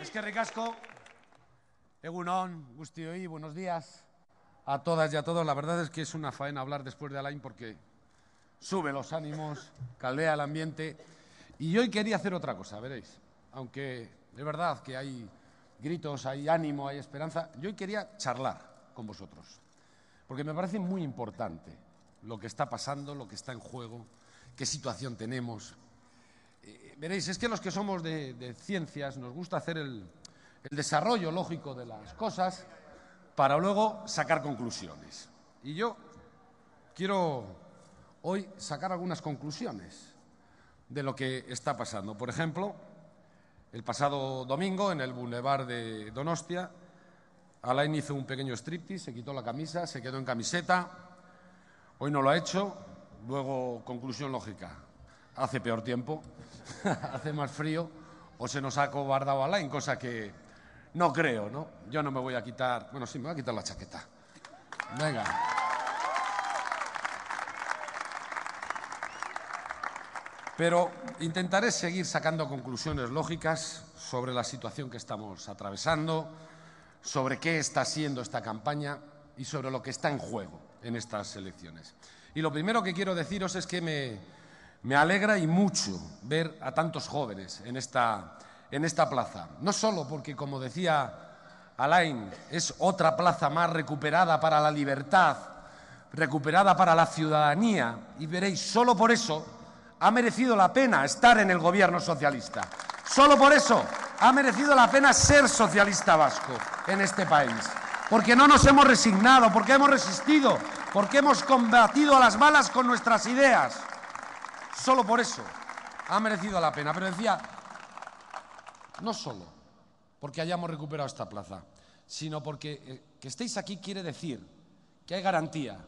Es que ricasco, Egunon, Gustioí, buenos días a todas y a todos. La verdad es que es una faena hablar después de Alain porque sube los ánimos, caldea el ambiente. Y hoy quería hacer otra cosa, veréis. Aunque es verdad que hay gritos, hay ánimo, hay esperanza, yo hoy quería charlar con vosotros. Porque me parece muy importante lo que está pasando, lo que está en juego, qué situación tenemos, eh, veréis, es que los que somos de, ciencias nos gusta hacer el, el desarrollo lógico de las cosas para luego sacar conclusiones. Y yo quiero hoy sacar algunas conclusiones de lo que está pasando. Por ejemplo, el pasado domingo en el Boulevard de Donostia, Alain hizo un pequeño striptease, se quitó la camisa, se quedó en camiseta. Hoy no lo ha hecho. Luego, conclusión lógica hace peor tiempo, hace más frío, o se nos ha cobardado Alain, cosa que no creo, ¿no? Yo no me voy a quitar, bueno, sí, me voy a quitar la chaqueta. Venga. Pero intentaré seguir sacando conclusiones lógicas sobre la situación que estamos atravesando, sobre qué está siendo esta campaña y sobre lo que está en juego en estas elecciones. Y lo primero que quiero deciros es que me, me alegra y mucho ver a tantos jóvenes en esta, en esta plaza. No solo porque, como decía Alain, es otra plaza más recuperada para la libertad, recuperada para la ciudadanía, y veréis, solo por eso ha merecido la pena estar en el gobierno socialista. Solo por eso ha merecido la pena ser socialista vasco en este país. Porque no nos hemos resignado, porque hemos resistido, porque hemos combatido a las balas con nuestras ideas Solo por eso ha merecido la pena. Pero decía, no solo porque hayamos recuperado esta plaza, sino porque eh, que estéis aquí quiere decir que hay garantía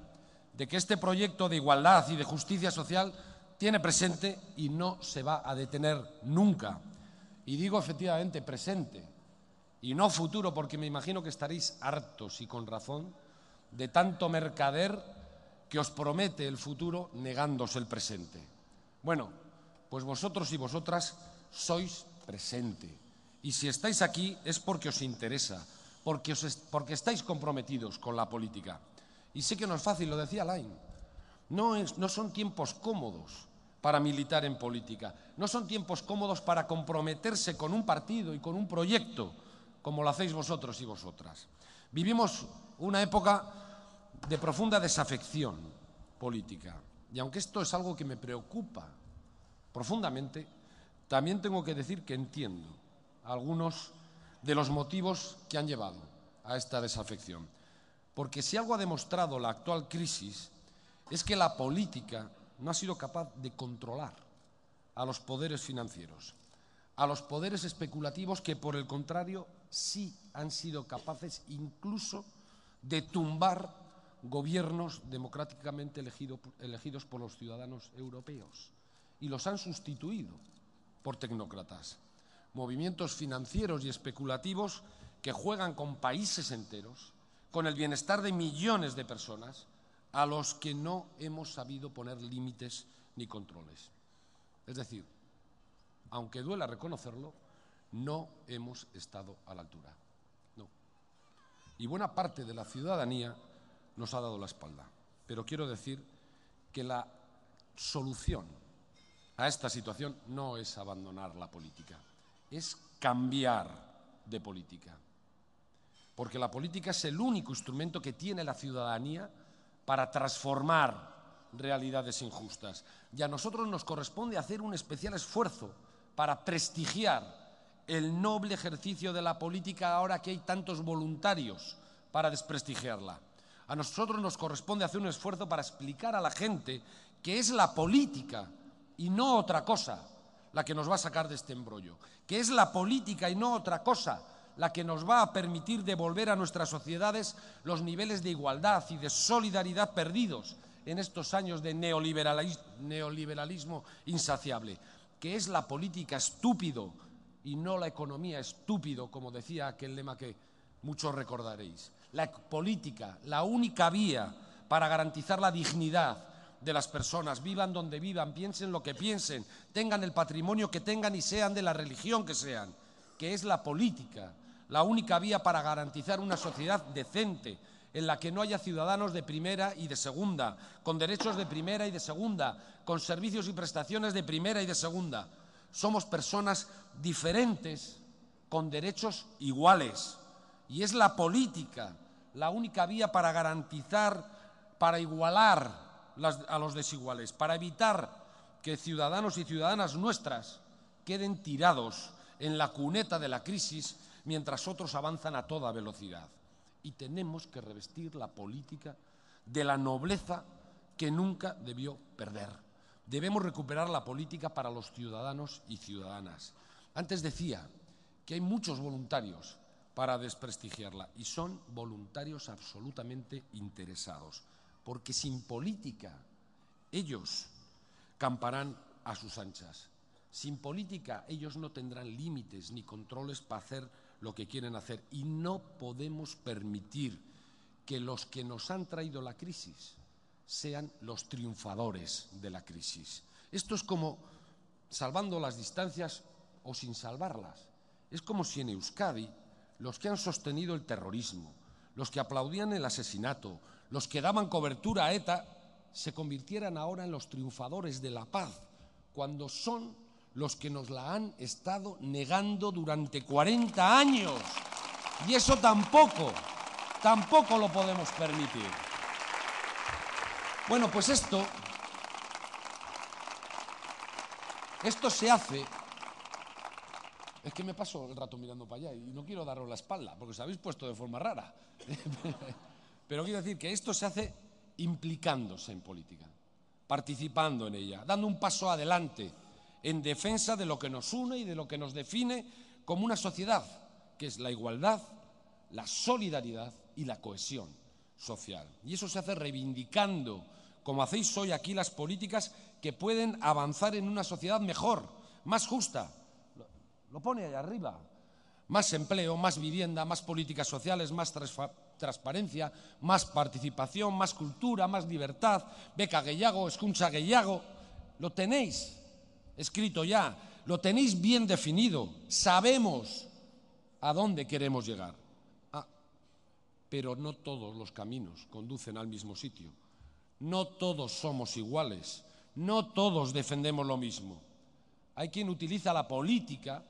de que este proyecto de igualdad y de justicia social tiene presente y no se va a detener nunca. Y digo efectivamente presente y no futuro, porque me imagino que estaréis hartos y con razón de tanto mercader que os promete el futuro negándose el presente. Bueno, pues vosotros y vosotras sois presente. Y si estáis aquí es porque os interesa, porque, estáis comprometidos con la política. Y sé que no es fácil, lo decía Lain. no son tiempos cómodos para militar en política. No son tiempos cómodos para comprometerse con un partido y con un proyecto como lo hacéis vosotros y vosotras. Vivimos una época de profunda desafección política. Y aunque esto es algo que me preocupa profundamente, también tengo que decir que entiendo algunos de los motivos que han llevado a esta desafección. Porque si algo ha demostrado la actual crisis es que la política no ha sido capaz de controlar a los poderes financieros, a los poderes especulativos que por el contrario sí han sido capaces incluso de tumbar gobiernos democráticamente elegidos por los ciudadanos europeos y los han sustituido por tecnócratas. Movimientos financieros y especulativos que juegan con países enteros, con el bienestar de millones de personas, a los que no hemos sabido poner límites ni controles. Es decir, aunque duela reconocerlo, no hemos estado a la altura. Y buena parte de la ciudadanía nos ha dado la espalda. Pero quiero decir que la solución a esta situación no es abandonar la política, es cambiar de política. Porque la política es el único instrumento que tiene la ciudadanía para transformar realidades injustas. Y a nosotros nos corresponde hacer un especial esfuerzo para prestigiar el noble ejercicio de la política ahora que hay tantos voluntarios para desprestigiarla. A nosotros nos corresponde hacer un esfuerzo para explicar a la gente que es la política y no otra cosa la que nos va a sacar de este embrollo, que es la política y no otra cosa la que nos va a permitir devolver a nuestras sociedades los niveles de igualdad y de solidaridad perdidos en estos años de neoliberalismo, insaciable, que es la política estúpido y no la economía estúpido, como decía aquel lema que muchos recordaréis. La política, la única vía para garantizar la dignidad de las personas, vivan donde vivan, piensen lo que piensen, tengan el patrimonio que tengan y sean de la religión que sean, que es la política, la única vía para garantizar una sociedad decente, en la que no haya ciudadanos de primera y de segunda, con derechos de primera y de segunda, con servicios y prestaciones de primera y de segunda. Somos personas diferentes con derechos iguales y es la política la única vía para garantizar, para igualar a los desiguales, para evitar que ciudadanos y ciudadanas nuestras queden tirados en la cuneta de la crisis mientras otros avanzan a toda velocidad. Y tenemos que revestir la política de la nobleza que nunca debió perder. Debemos recuperar la política para los ciudadanos y ciudadanas. Antes decía que hay muchos voluntarios para desprestigiarla. Y son voluntarios absolutamente interesados, porque sin política ellos camparán a sus anchas. Sin política ellos no tendrán límites ni controles para hacer lo que quieren hacer. Y no podemos permitir que los que nos han traído la crisis sean los triunfadores de la crisis. Esto es como salvando las distancias o sin salvarlas. Es como si en Euskadi los que han sostenido el terrorismo, los que aplaudían el asesinato, los que daban cobertura a ETA, se convirtieran ahora en los triunfadores de la paz, cuando son los que nos la han estado negando durante 40 años. Y eso tampoco, tampoco lo podemos permitir. Bueno, pues esto, esto se hace es que me paso el rato mirando para allá y no quiero daros la espalda, porque os habéis puesto de forma rara. Pero quiero decir que esto se hace implicándose en política, participando en ella, dando un paso adelante en defensa de lo que nos une y de lo que nos define como una sociedad, que es la igualdad, la solidaridad y la cohesión social. Y eso se hace reivindicando, como hacéis hoy aquí, las políticas que pueden avanzar en una sociedad mejor, más justa, lo pone ahí arriba. Más empleo, más vivienda, más políticas sociales, más transparencia, más participación, más cultura, más libertad, beca gehiago, escucha gehiago. Lo tenéis escrito ya, lo tenéis bien definido, sabemos a dónde queremos llegar. Ah, pero no todos los caminos conducen al mismo sitio. No todos somos iguales, no todos defendemos lo mismo. Hay quien utiliza la política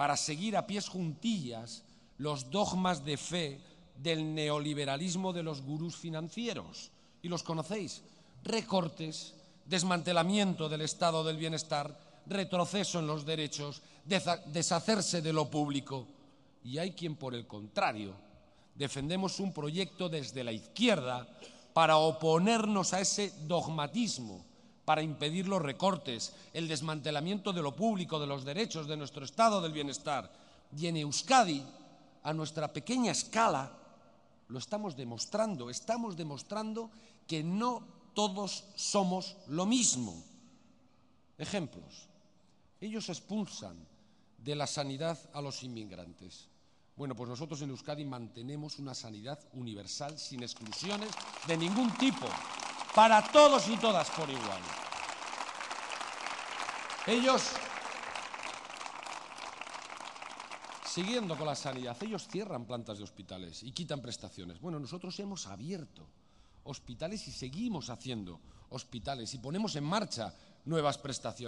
para seguir a pies juntillas los dogmas de fe del neoliberalismo de los gurús financieros. Y los conocéis. Recortes, desmantelamiento del estado del bienestar, retroceso en los derechos, deshacerse de lo público. Y hay quien, por el contrario, defendemos un proyecto desde la izquierda para oponernos a ese dogmatismo para impedir los recortes, el desmantelamiento de lo público, de los derechos, de nuestro estado del bienestar. Y en Euskadi, a nuestra pequeña escala, lo estamos demostrando, estamos demostrando que no todos somos lo mismo. Ejemplos. Ellos expulsan de la sanidad a los inmigrantes. Bueno, pues nosotros en Euskadi mantenemos una sanidad universal sin exclusiones de ningún tipo para todos y todas por igual. Ellos, siguiendo con la sanidad, ellos cierran plantas de hospitales y quitan prestaciones. Bueno, nosotros hemos abierto hospitales y seguimos haciendo hospitales y ponemos en marcha nuevas prestaciones.